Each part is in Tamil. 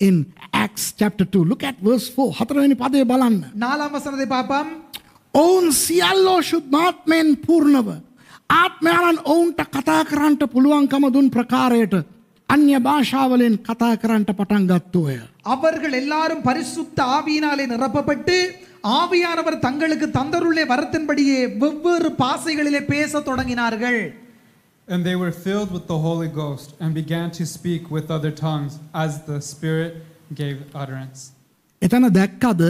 in Acts chapter 2. Look at verse 4. Own Sialo should not වසනදේ Purnava. ඔවුන් සියල්ලෝ ශුද්ධාත්මයෙන් පූර්ණව ආත්මයන් ඔවුන්ට කතා කරන්නට පුළුවන්කම දුන් ප්‍රකාරයට අන්‍ය භාෂාවලෙන් කතා කරන්නට පටන් ගත්තෝය. அவர்கள் எல்லாரும் பரிசுத்த ஆவியினாலே நிரப்பப்பட்டு ஆவியானவர் தங்களுக்கு தந்தருளே வரத்தின்படியே வெவ்வேறு பாசைகளிலே பேசத் தொடங்கினார்கள் And they were filled with the Holy Ghost and began to speak with other tongues as the Spirit gave utterance. එතන දැක්කද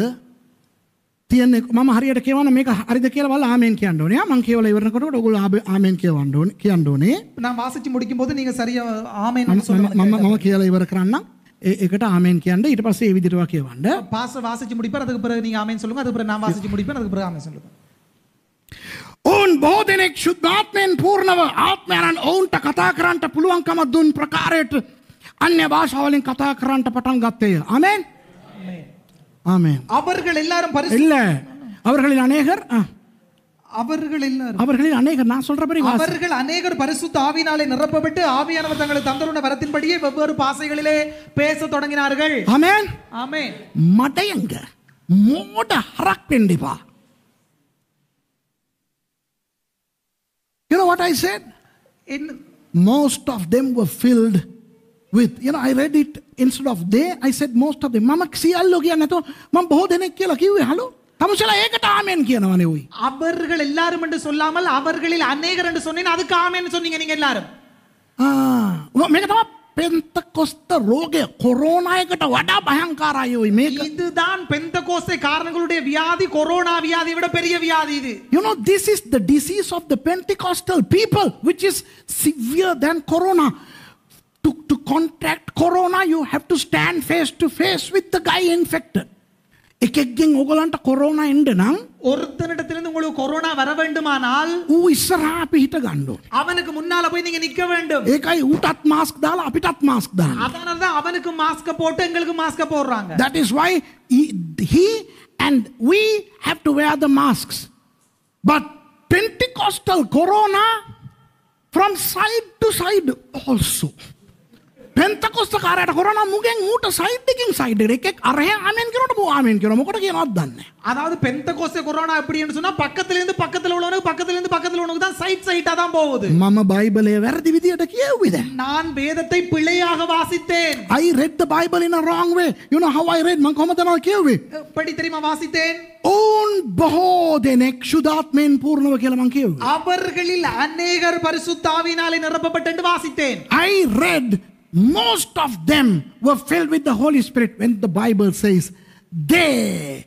තියන්නේ මම හරියට කියවන මේක හරිද කියලා බලලා ආමෙන් කියන්න ඕනේ. මං කියවලා ඉවරනකොට ඔයගොල්ලෝ ආමෙන් කියවන්න ඕනේ කියන්න ඕනේ. நான் வாசிச்சு முடிக்கும் போது நீங்க சரியா ஆமென் சொல்லுங்க. මම මම කියලා ඉවර කරන්නම්. ඒකට ආමෙන් කියන්න ඊට පස්සේ ඒ විදිහටවා කියවන්න. පාස வாசிச்சு முடிப்பார் அதுக்கு பிறகு நீங்க ஆமென் சொல்லுங்க அதுக்கு பிறகு நான் வாசிச்சு முடிப்பேன் அதுக்கு பிறகு ஆமென் சொல்லுங்க. උන් බෝ දෙනෙක් ශුද්ධාත්මයෙන් පූර්ණව ආත්මයන් ඔවුන්ට කතා කරන්නට පුළුවන්කම දුන් ප්‍රකාරයට අන්‍ය භාෂාවලින් කතා කරන්නට පටන් ගත්තේය. ආමෙන්. ஆமென் அவர்கள் எல்லாரும் பரிசு இல்ல அவர்களில் அநேகர் அவர்கள் எல்லாரும் அவர்களில் அநேகர் நான் சொல்றபடி அவர்கள் அநேகர் பரிசுத்த ஆவினாலே நிரப்பப்பட்டு ஆவியானவர் தங்களை தந்தருள்ள வரத்தின்படியே வெவ்வேறு பாசைகளிலே பேசத் தொடங்கினார்கள் ஆமென் ஆமென் மடையங்க மோட ஹரக் பெண்டிபா You know what I said? In most of them were filled with, you know, I read it instead of there. I said most of them. Hello? தமிழ்ச்சியா ஏக ஆமேன் கேனவானே ஓய் அவர்கள் எல்லாரும் என்று சொல்லாமல் அவர்களில் அநேகர் என்று சொன்னேன் அதுக்கு ஆமேன்னு சொன்னீங்க நீங்க எல்லாரும் மிகதமா பெந்தகோஸ்த ரோகே கொரோனாய்கிட்ட வட பயங்கராயோ மேக் இதுதான் பெந்தகோஸ்தே காரணங்களுடைய வியாதி கொரோனா வியாதி விட பெரிய வியாதி இது you know this is the disease of the Pentecostal people which is severe than corona to to contract corona you have to stand face to face with the guy infected එකෙක්ගෙන් ඔගලන්ට කොරෝණ එන්ඩ නම් ஒருத்தனிடத்திலிருந்து உங்களுக்கு கொரோனா வர வேண்டுமானால் ඌ ඉස්සරහා පිහිට ගණ්ඩෝ. அவனுக்கு முன்னால போய் நீங்க நிக்க வேண்டும் ඒකයි ඌටත් මාස්ක් දාලා අපිටත් මාස්ක් දාන්න. அதனால தான் அவனுக்கு மாஸ்க போட்டு எங்களுக்கு மாஸ்க போடுறாங்க That is why he, he and we have to wear the masks. But Pentecostal corona from side to side also. පෙන්තකොස්තකාරයට කරන මුගෙන් ඌට සයිද්දකින් සයිඩර එකෙක් අරහ ආමෙන් කරට ආමෙන් කර මොකට කියනවත් දන්න அதாவது பெந்தகோஸ்த கொரோனா அப்படின்னு சொன்னா பக்கத்துல இருந்து பக்கத்துல உள்ளவனுக்கு பக்கத்துல இருந்து பக்கத்துல உள்ளவனுக்கு தான் சைட் சைட்டா தான் போகுது මම බයිබලය වැරදි විදියට කියව්වේ දැන් நான் வேதத்தை பிழையாக வாசித்தேன் I read the bible in a wrong way you know how I read මං කොහොමද නෝ කියව්වේ எப்படி தெரியுமா வாசித்தேன் ඔවුන් බොහෝ දෙනෙක් ශුද්ධාත්මයෙන් පූර්ණව කියලා මං කියව්වා அவர்களில் அநேகர் பரிசுத்தாவினாலே நிரப்பப்பட்டு வாசித்தேன் I read most of them were filled with the Holy Spirit when the Bible says they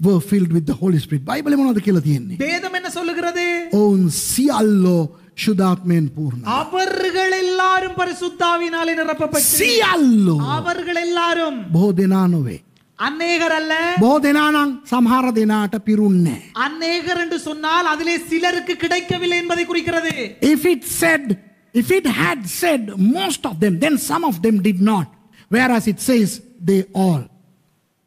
were filled with the Holy Spirit. Bible මොනවද කියලා තියෙන්නේ? வேதம் என்ன சொல்லுகிறது? ඔවුන් සියල්ලෝ சுதாத்மேன் பூர்ண அவர்கள் எல்லாரும் பரிசுத்தாவினால் நிரப்பப்பட்டு සියල්ලෝ அவர்கள் எல்லாரும் බොහෝ அநேகர் அல்ல බොහෝ දෙනානම් සමහර දෙනාට පිරුන්නේ අනේකர் என்று சொன்னால் அதிலே சிலருக்கு கிடைக்கவில்லை என்பதை குறிக்கிறது if it said If it had said most of them, then some of them did not. Whereas it says they all.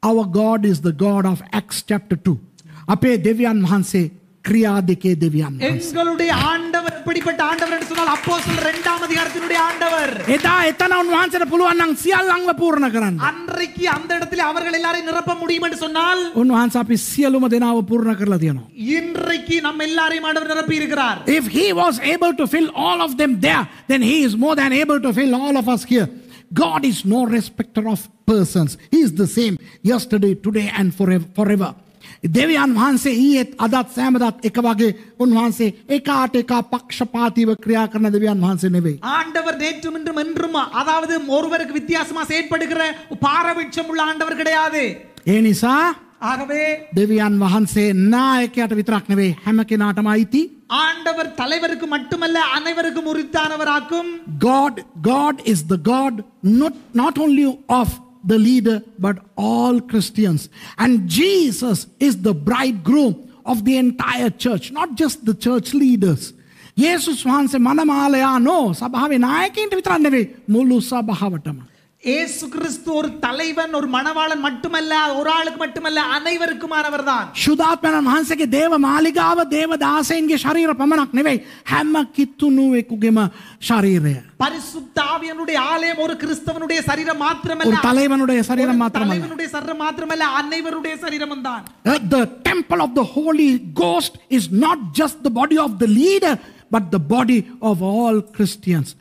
Our God is the God of Acts chapter 2. අපේ දෙවියන් say. கிரியாதிக்கே திவ்யாம் எங்களுடைய ஆண்டவர் எப்படிப்பட்ட ஆண்டவர் என்று சொன்னால் அப்போ சொல்ற இரண்டாம் அதிகாரத்தினுடைய ஆண்டவர் எதா எத்தனை அவன் வாஞ்சன புழுவான் நாங்க சியாலாங்கள பூரண கரன் அன்றைக்கு அந்த இடத்துல அவர்கள் எல்லாரையும் நிரப்ப முடியும் என்று சொன்னால் உன் வான்ஸ் அப்படி சியலும் அதனாவ பூரண கரல தியனும் இன்றைக்கு நம்ம எல்லாரையும் ஆண்டவர் நிரப்பி இருக்கிறார் if he was able to fill all of them there then he more more able to to all of us us God is no respecter of persons persons he is the same yesterday today for forever forever දෙවියන් වහන්සේ ඊයේත් අදත් සෑමදත් එක වගේ උන්වහන්සේ එකාට එකා பක්ෂපාතීව ක්‍රියා කරන දෙවියන් வහන්සේ නෙවෙයි. ஆண்டவர் நேற்றும் இன்றும் என்றும் அதாவது ஒருவருக்கு வித்தியாசமா செயல்படுகிற பாரபட்சம் உள்ள ஆண்டவர் கிடையாது. ඒ නිසා ஆகவே දෙවියන් වහන්සේ නායකයාට විතරක් නෙවෙයි හැම කෙනාටම අයිති. ஆண்டவர் தலைவருக்கு மட்டுமல்ல அனைவருக்கும் உரித்தானவராக்கும் God God is the God not not only of the leader, but all Christians. And Jesus is the bridegroom of the entire church, not just the church leaders. Jesus යේසුස් වහන්සේ මනමාලයා no, සභාවේ නායකයින්ට විතරක් නෙවෙයි mulusa bahavatama. இயேசு ஒரு தலைவன் ஒரு மனவாளன் மட்டுமல்ல ஒரு ஆளுக்கு மட்டுமல்ல அனைவருக்கும் தான் மாத்திரமல்ல அனைவருடைய சரீரம் தான் just the Christians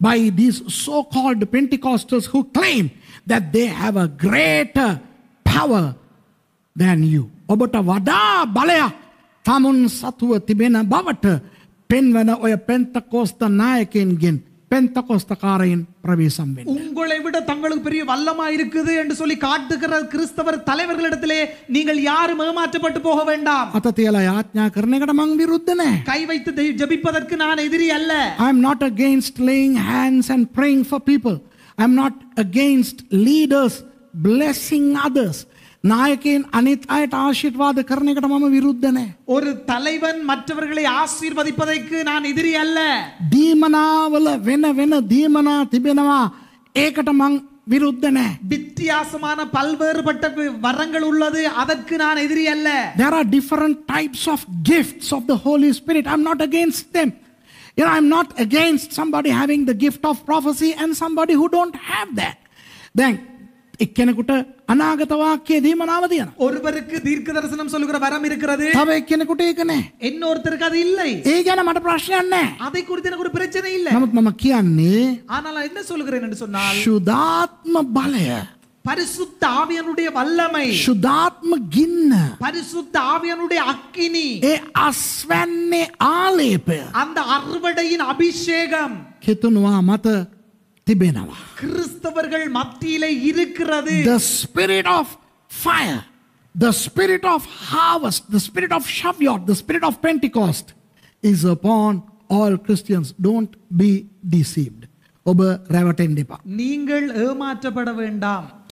by these so called Pentecostals who claim that they have a greater power than you. ඔබට වඩා බලයක් තමුන් සතුව තිබෙන බවට පෙන්වන ඔය පෙන්තකෝස්ත නායකෙන්ගෙන් பிரவேசம் உங்களை விட தங்களுக்கு பெரிய வல்லமா இருக்குது என்று சொல்லி காட்டுகிற கிறிஸ்தவர் தலைவர்களிடத்திலே நீங்கள் யாரும் ஏமாற்றப்பட்டு போக வேண்டாம் கை வைத்து ஜபிப்பதற்கு நான் எதிரி அல்ல I not against laying hands and praying for people I am not against leaders blessing others நாயக்கேன் அனைத்து ஆயிட்ட ஆசீர்வாத கரணைகிட்ட விருத்தனே ஒரு தலைவன் மற்றவர்களை ஆசீர்வதிப்பதற்கு நான் எதிரி அல்ல தீமனாவல வென வென தீமனா திபெனவா ஏகட்ட மங் விருத்தனே வித்தியாசமான பல்வேறுபட்ட வரங்கள் உள்ளது அதற்கு நான் எதிரி அல்ல there are different types of gifts of the Holy Spirit I am not against them You know, I'm not against somebody having the gift of prophecy and somebody who don't have that. Then එක්කෙනෙකුට අනාගත වාක්‍යයේ දීමනාව තියෙනවා. ஒருவருக்கு தீர்க்க தரிசனம் சொல்லுகிற வரம் இருக்கிறது. තව එක්කෙනෙකුට ඒක නැහැ. இன்னொருத்தருக்கு அது இல்லை. ඒ ගැන මට ප්‍රශ්නයක් නැහැ. அதை குறித்து எனக்கு ஒரு பிரச்சனை இல்லை. නමුත් මම කියන්නේ ஆனால் என்ன சொல்கிறேன் என்று சொன்னால் සුදාත්ම බලය பரிசுத்த ஆவியனுடைய வல்லமை சுதாத்ம கிண்ண பரிசுத்த ஆவியனுடைய அக்கினி ஏ அஸ்வன்னே ஆலேப அந்த அறுவடையின் அபிஷேகம் කෙතුනවා මත the spirit of fire the spirit of harvest the spirit of shavuot the spirit of pentecost is upon all christians don't be deceived ඔබ රැවටෙන්න එපා. நீங்கள் ஏமாற்றப்பட வேண்டாம்